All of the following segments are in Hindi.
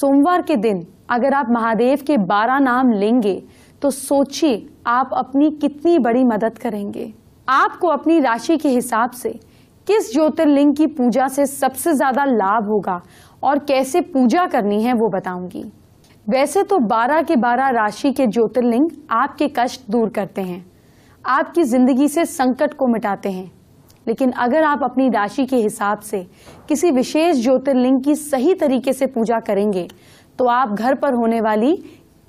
सोमवार के दिन अगर आप महादेव के बारह नाम लेंगे तो सोचिए आप अपनी कितनी बड़ी मदद करेंगे आपको अपनी राशि के हिसाब से किस ज्योतिर्लिंग की पूजा से सबसे ज़्यादा लाभ होगा और कैसे पूजा करनी है वो बताऊंगी वैसे तो 12 के 12 राशि के ज्योतिर्लिंग आपके कष्ट दूर करते हैं आपकी ज़िंदगी से संकट को मिटाते हैं लेकिन अगर आप अपनी राशि के हिसाब से किसी विशेष ज्योतिर्लिंग की सही तरीके से पूजा करेंगे तो आप घर पर होने वाली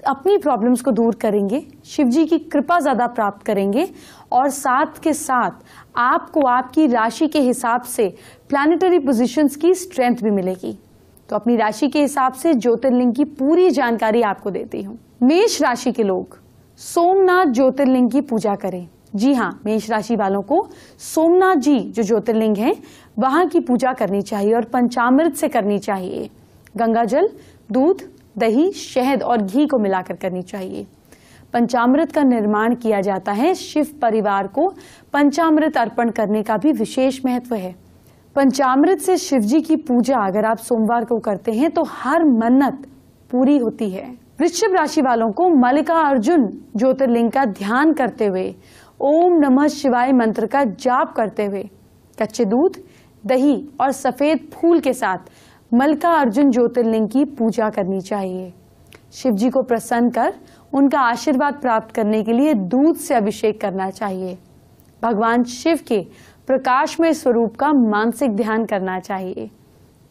अपनी प्रॉब्लम्स को दूर करेंगे शिव जी की कृपा ज़्यादा प्राप्त करेंगे और साथ के साथ आपको आपकी राशि के हिसाब से प्लानिटरी पोजिशन की स्ट्रेंथ भी मिलेगी तो अपनी राशि के हिसाब से ज्योतिर्लिंग की पूरी जानकारी आपको देती हूँ मेष राशि के लोग सोमनाथ ज्योतिर्लिंग की पूजा करें जी हाँ मेष राशि वालों को सोमनाथ जी जो ज्योतिर्लिंग है वहां की पूजा करनी चाहिए और पंचामृत से करनी चाहिए गंगा जल दूध दही शहद और घी को मिलाकर करनी चाहिए पंचामृत का निर्माण किया जाता है शिव परिवार को पंचामृत अर्पण करने का भी विशेष महत्व है पंचामृत से शिव जी की पूजा अगर आप सोमवार को करते हैं तो हर मन्नत पूरी होती है वृक्ष राशि वालों को मल्लिका अर्जुन ज्योतिर्लिंग का ध्यान करते हुए ओम नमः शिवाय मंत्र का जाप करते हुए कच्चे दूध दही और सफ़ेद फूल के साथ मलका अर्जुन ज्योतिर्लिंग की पूजा करनी चाहिए शिव जी को प्रसन्न कर उनका आशीर्वाद प्राप्त करने के लिए दूध से अभिषेक करना चाहिए भगवान शिव के प्रकाशमय स्वरूप का मानसिक ध्यान करना चाहिए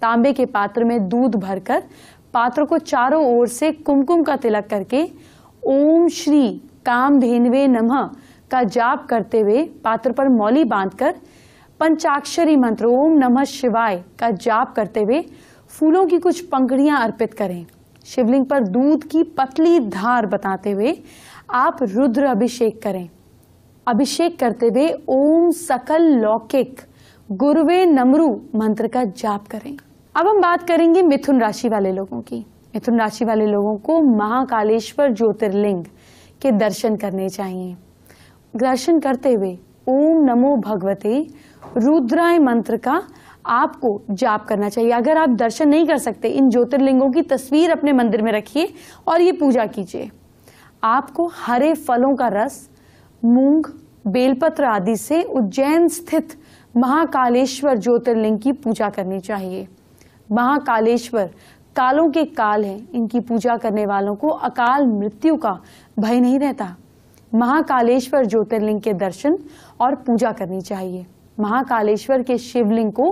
तांबे के पात्र में दूध भरकर पात्र को चारों ओर से कुमकुम का तिलक करके ओम श्री कामधेनवे नमः का जाप करते हुए पात्र पर मौली बांधकर पंचाक्षरी मंत्र ओम नमः शिवाय का जाप करते हुए फूलों की कुछ पंखड़ियां अर्पित करें शिवलिंग पर दूध की पतली धार बताते हुए आप रुद्र अभिषेक करें अभिषेक करते हुए ओम सकल लौकिक गुरुवे नमरु मंत्र का जाप करें अब हम बात करेंगे मिथुन राशि वाले लोगों की मिथुन राशि वाले लोगों को महाकालेश्वर ज्योतिर्लिंग के दर्शन करने चाहिए दर्शन करते हुए ओम नमो भगवते रुद्राय मंत्र का आपको जाप करना चाहिए अगर आप दर्शन नहीं कर सकते इन ज्योतिर्लिंगों की तस्वीर अपने मंदिर में रखिए और ये पूजा कीजिए आपको हरे फलों का रस मूंग बेलपत्र आदि से उज्जैन स्थित महाकालेश्वर ज्योतिर्लिंग की पूजा करनी चाहिए महाकालेश्वर कालों के काल हैं इनकी पूजा करने वालों को अकाल मृत्यु का भय नहीं रहता महाकालेश्वर ज्योतिर्लिंग के दर्शन और पूजा करनी चाहिए महाकालेश्वर के शिवलिंग को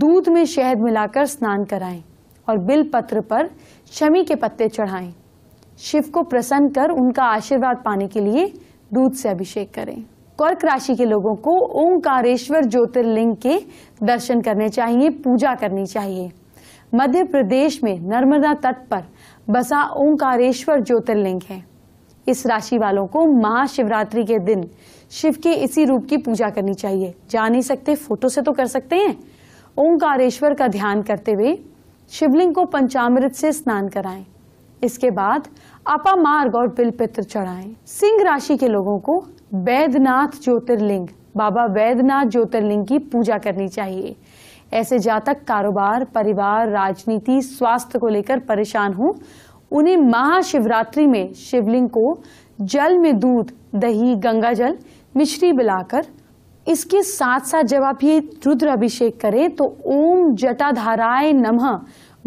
दूध में शहद मिलाकर स्नान कराएं और बिल पत्र पर शमी के पत्ते चढ़ाएं शिव को प्रसन्न कर उनका आशीर्वाद पाने के लिए दूध से अभिषेक करें कर्क राशि के लोगों को ओंकारेश्वर ज्योतिर्लिंग के दर्शन करने चाहिए पूजा करनी चाहिए मध्य प्रदेश में नर्मदा तट पर बसा ओंकारेश्वर ज्योतिर्लिंग है इस राशि वालों को महाशिवरात्रि के दिन शिव के इसी रूप की पूजा करनी चाहिए जा नहीं सकते फोटो से तो कर सकते हैं ओंकारेश्वर का ध्यान करते हुए शिवलिंग को पंचामृत से स्नान कराएं इसके बाद आपा मार्ग और बिलपित्र चढ़ाएं सिंह राशि के लोगों को वैद्यनाथ ज्योतिर्लिंग बाबा वैद्यनाथ ज्योतिर्लिंग की पूजा करनी चाहिए ऐसे जातक कारोबार परिवार राजनीति स्वास्थ्य को लेकर परेशान हो उन्हें महाशिवरात्रि में शिवलिंग को जल में दूध दही गंगा जल मिश्री मिलाकर इसके साथ साथ जब आप ये रुद्र अभिषेक करें तो ओम जटाधाराय नमः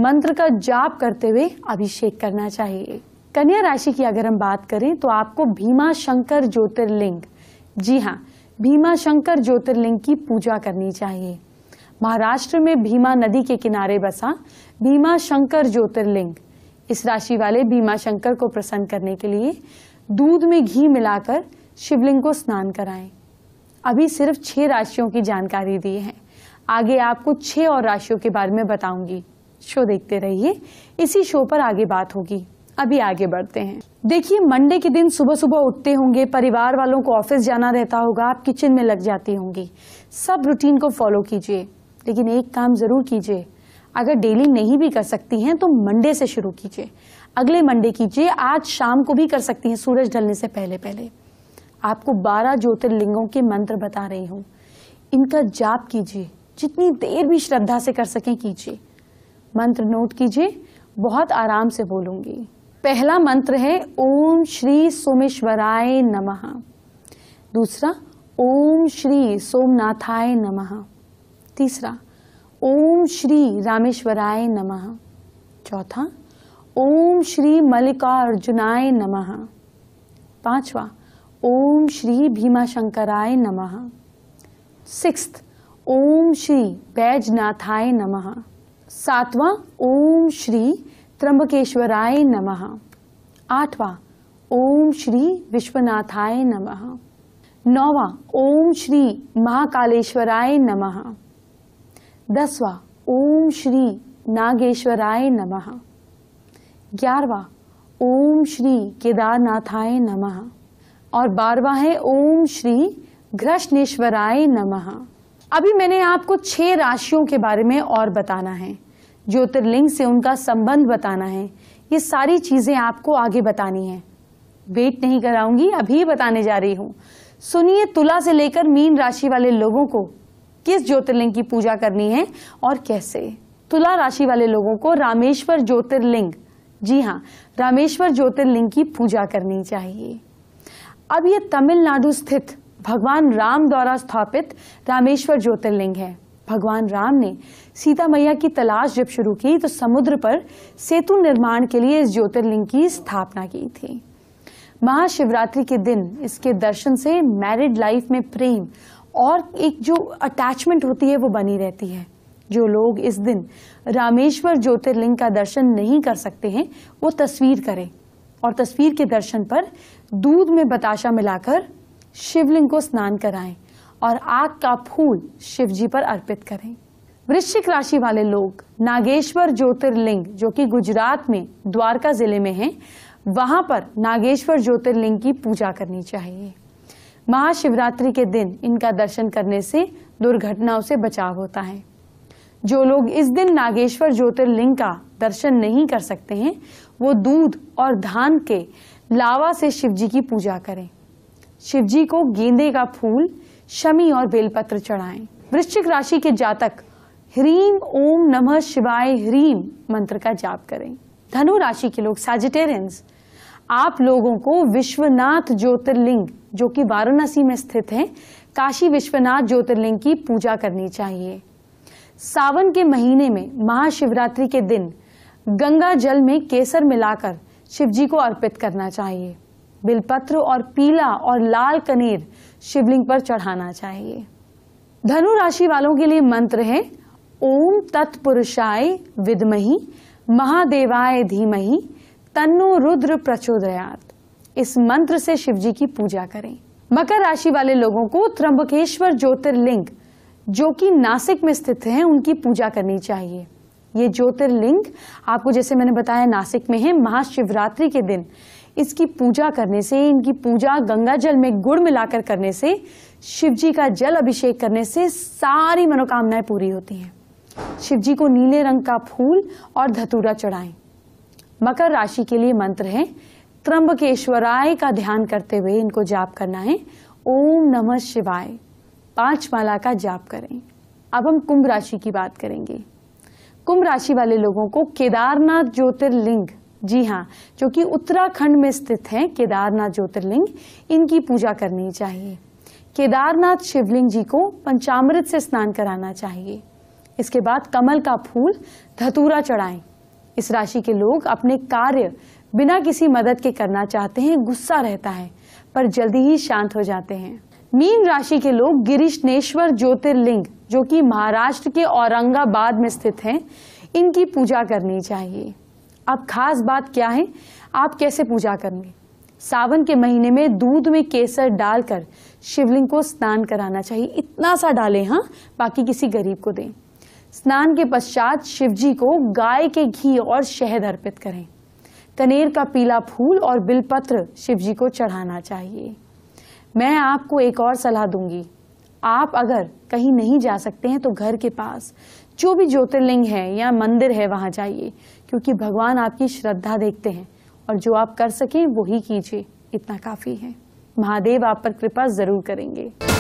मंत्र का जाप करते हुए अभिषेक करना चाहिए कन्या राशि की अगर हम बात करें तो आपको भीमा शंकर ज्योतिर्लिंग जी हाँ भीमा शंकर ज्योतिर्लिंग की पूजा करनी चाहिए महाराष्ट्र में भीमा नदी के किनारे बसा भीमा शंकर ज्योतिर्लिंग इस राशि वाले भीमा शंकर को प्रसन्न करने के लिए दूध में घी मिलाकर शिवलिंग को स्नान कराएं अभी सिर्फ छह राशियों की जानकारी दी है आगे आपको छह और राशियों के बारे में बताऊंगी शो देखते रहिए इसी शो पर आगे बात होगी अभी आगे बढ़ते हैं देखिए मंडे के दिन सुबह सुबह उठते होंगे परिवार वालों को ऑफिस जाना रहता होगा आप किचन में लग जाती होंगी सब रूटीन को फॉलो कीजिए लेकिन एक काम जरूर कीजिए अगर डेली नहीं भी कर सकती हैं तो मंडे से शुरू कीजिए अगले मंडे कीजिए आज शाम को भी कर सकती हैं सूरज ढलने से पहले पहले आपको बारह ज्योतिर्लिंगों के मंत्र बता रही हूँ इनका जाप कीजिए जितनी देर भी श्रद्धा से कर सकें कीजिए मंत्र नोट कीजिए बहुत आराम से बोलूंगी पहला मंत्र है ओम श्री सोमेश्वराय नमः दूसरा ओम श्री सोमनाथाय नमः तीसरा ओम श्री रामेश्वराय नमः चौथा ओम श्री मल्लिकार्जुनाय नमः पांचवा ओम श्री भीमाशंकराय नमः सिक्स ओम श्री बैजनाथाय नमः सातवा ओम श्री त्रंबकेश्वराय नमः आठवा ओम श्री विश्वनाथाय नमः नौवा ओम श्री महाकालेश्वराय नमः दसवा ओम श्री नागेश्वराय नमः ग्यारहवा ओम श्री केदारनाथाय नमः और बारवा है ओम श्री घृष्णेश्वराय नमः अभी मैंने आपको छह राशियों के बारे में और बताना है ज्योतिर्लिंग से उनका संबंध बताना है ये सारी चीजें आपको आगे बतानी है वेट नहीं कराऊंगी अभी बताने जा रही हूँ सुनिए तुला से लेकर मीन राशि वाले लोगों को किस ज्योतिर्लिंग की पूजा करनी है और कैसे तुला राशि वाले लोगों को रामेश्वर ज्योतिर्लिंग जी हाँ रामेश्वर ज्योतिर्लिंग की पूजा करनी चाहिए अब ये तमिलनाडु स्थित भगवान राम द्वारा स्थापित रामेश्वर ज्योतिर्लिंग है भगवान राम ने सीता मैया की तलाश जब शुरू की तो समुद्र पर सेतु निर्माण के लिए इस ज्योतिर्लिंग की स्थापना की थी महाशिवरात्रि के दिन इसके दर्शन से मैरिड लाइफ में प्रेम और एक जो अटैचमेंट होती है वो बनी रहती है जो लोग इस दिन रामेश्वर ज्योतिर्लिंग का दर्शन नहीं कर सकते हैं वो तस्वीर करें और तस्वीर के दर्शन पर दूध में बताशा मिलाकर शिवलिंग को स्नान कराएं और आग का फूल शिव जी पर अर्पित करें वृश्चिक राशि वाले लोग नागेश्वर ज्योतिर्लिंग जो कि गुजरात में द्वारका जिले में है वहां पर नागेश्वर ज्योतिर्लिंग की पूजा करनी चाहिए महाशिवरात्रि के दिन इनका दर्शन करने से दुर्घटनाओं से बचाव होता है जो लोग इस दिन नागेश्वर ज्योतिर्लिंग का दर्शन नहीं कर सकते हैं वो दूध और धान के लावा से शिवजी की पूजा करें शिवजी को गेंदे का फूल शमी और बेलपत्र चढ़ाएं। वृश्चिक राशि के जातक ह्रीम ओम नमः शिवाय ह्रीम मंत्र का जाप करें धनु राशि के लोग सैजिटेरियंस आप लोगों को विश्वनाथ ज्योतिर्लिंग जो कि वाराणसी में स्थित है काशी विश्वनाथ ज्योतिर्लिंग की पूजा करनी चाहिए सावन के महीने में महाशिवरात्रि के दिन गंगा जल में केसर मिलाकर शिवजी को अर्पित करना चाहिए बिलपत्र और पीला और लाल कनेर शिवलिंग पर चढ़ाना चाहिए धनु राशि वालों के लिए मंत्र है ओम तत्पुरुषाय विदमही महादेवाय धीमही तनु रुद्र प्रचोदयात इस मंत्र से शिवजी की पूजा करें मकर राशि वाले लोगों को त्रंबकेश्वर ज्योतिर्लिंग जो कि नासिक में स्थित है उनकी पूजा करनी चाहिए ये ज्योतिर्लिंग आपको जैसे मैंने बताया नासिक में है महाशिवरात्रि के दिन इसकी पूजा करने से इनकी पूजा गंगा जल में गुड़ मिलाकर करने से शिव जी का जल अभिषेक करने से सारी मनोकामनाएं पूरी होती हैं शिव जी को नीले रंग का फूल और धतूरा चढ़ाएं मकर राशि के लिए मंत्र है त्रंबकेश्वराय का ध्यान करते हुए इनको जाप करना है ओम नमः शिवाय पांच माला का जाप करें अब हम कुंभ राशि की बात करेंगे कुंभ राशि वाले लोगों को केदारनाथ ज्योतिर्लिंग जी हाँ जो कि उत्तराखंड में स्थित है केदारनाथ ज्योतिर्लिंग इनकी पूजा करनी चाहिए केदारनाथ शिवलिंग जी को पंचामृत से स्नान कराना चाहिए इसके बाद कमल का फूल धतूरा चढ़ाएं इस राशि के लोग अपने कार्य बिना किसी मदद के करना चाहते हैं गुस्सा रहता है पर जल्दी ही शांत हो जाते हैं मीन राशि के लोग गिरिशनेश्वर ज्योतिर्लिंग जो कि महाराष्ट्र के औरंगाबाद में स्थित हैं इनकी पूजा करनी चाहिए अब खास बात क्या है आप कैसे पूजा करेंगे सावन के महीने में दूध में केसर डालकर शिवलिंग को स्नान कराना चाहिए इतना सा डालें हाँ बाकी किसी गरीब को दें स्नान के पश्चात शिवजी को गाय के घी और शहद अर्पित करें कनेर का पीला फूल और बिलपत्र शिवजी को चढ़ाना चाहिए मैं आपको एक और सलाह दूंगी आप अगर कहीं नहीं जा सकते हैं तो घर के पास जो भी ज्योतिर्लिंग है या मंदिर है वहां जाइए क्योंकि भगवान आपकी श्रद्धा देखते हैं और जो आप कर सकें वही कीजिए इतना काफ़ी है महादेव आप पर कृपा ज़रूर करेंगे